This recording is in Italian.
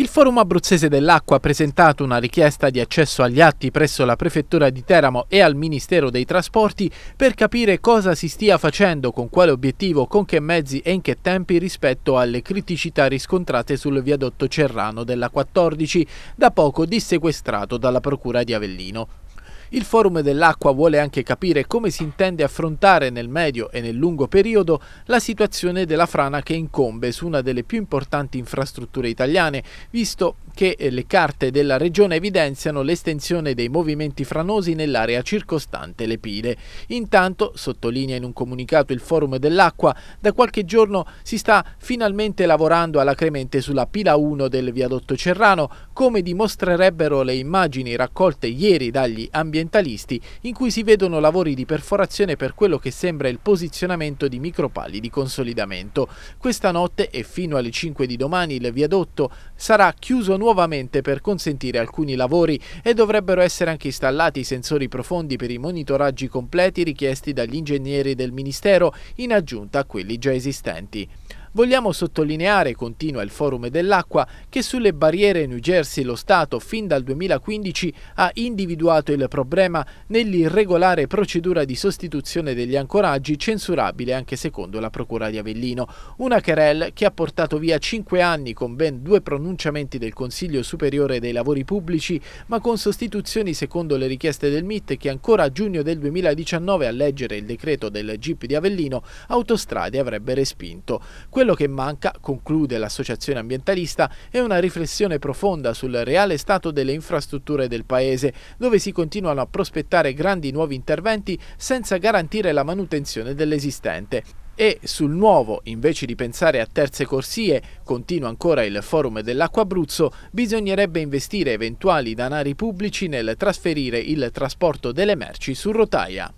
Il Forum Abruzzese dell'Acqua ha presentato una richiesta di accesso agli atti presso la Prefettura di Teramo e al Ministero dei Trasporti per capire cosa si stia facendo, con quale obiettivo, con che mezzi e in che tempi rispetto alle criticità riscontrate sul viadotto Cerrano della 14, da poco dissequestrato dalla Procura di Avellino. Il Forum dell'Acqua vuole anche capire come si intende affrontare nel medio e nel lungo periodo la situazione della frana che incombe su una delle più importanti infrastrutture italiane, visto che eh, le carte della regione evidenziano l'estensione dei movimenti franosi nell'area circostante le pile. Intanto, sottolinea in un comunicato il Forum dell'Acqua, da qualche giorno si sta finalmente lavorando alacremente sulla pila 1 del viadotto Cerrano, come dimostrerebbero le immagini raccolte ieri dagli ambientalisti, in cui si vedono lavori di perforazione per quello che sembra il posizionamento di micropali di consolidamento. Questa notte e fino alle 5 di domani il viadotto sarà chiuso nuovamente per consentire alcuni lavori e dovrebbero essere anche installati sensori profondi per i monitoraggi completi richiesti dagli ingegneri del Ministero in aggiunta a quelli già esistenti. Vogliamo sottolineare, continua il Forum dell'Acqua, che sulle barriere New Jersey lo Stato fin dal 2015 ha individuato il problema nell'irregolare procedura di sostituzione degli ancoraggi censurabile anche secondo la Procura di Avellino. Una querel che ha portato via cinque anni con ben due pronunciamenti del Consiglio Superiore dei Lavori Pubblici, ma con sostituzioni secondo le richieste del MIT che ancora a giugno del 2019 a leggere il decreto del GIP di Avellino Autostrade avrebbe respinto. Quello che manca, conclude l'associazione ambientalista, è una riflessione profonda sul reale stato delle infrastrutture del paese, dove si continuano a prospettare grandi nuovi interventi senza garantire la manutenzione dell'esistente. E sul nuovo, invece di pensare a terze corsie, continua ancora il forum dell'Acqua Abruzzo, bisognerebbe investire eventuali danari pubblici nel trasferire il trasporto delle merci su rotaia.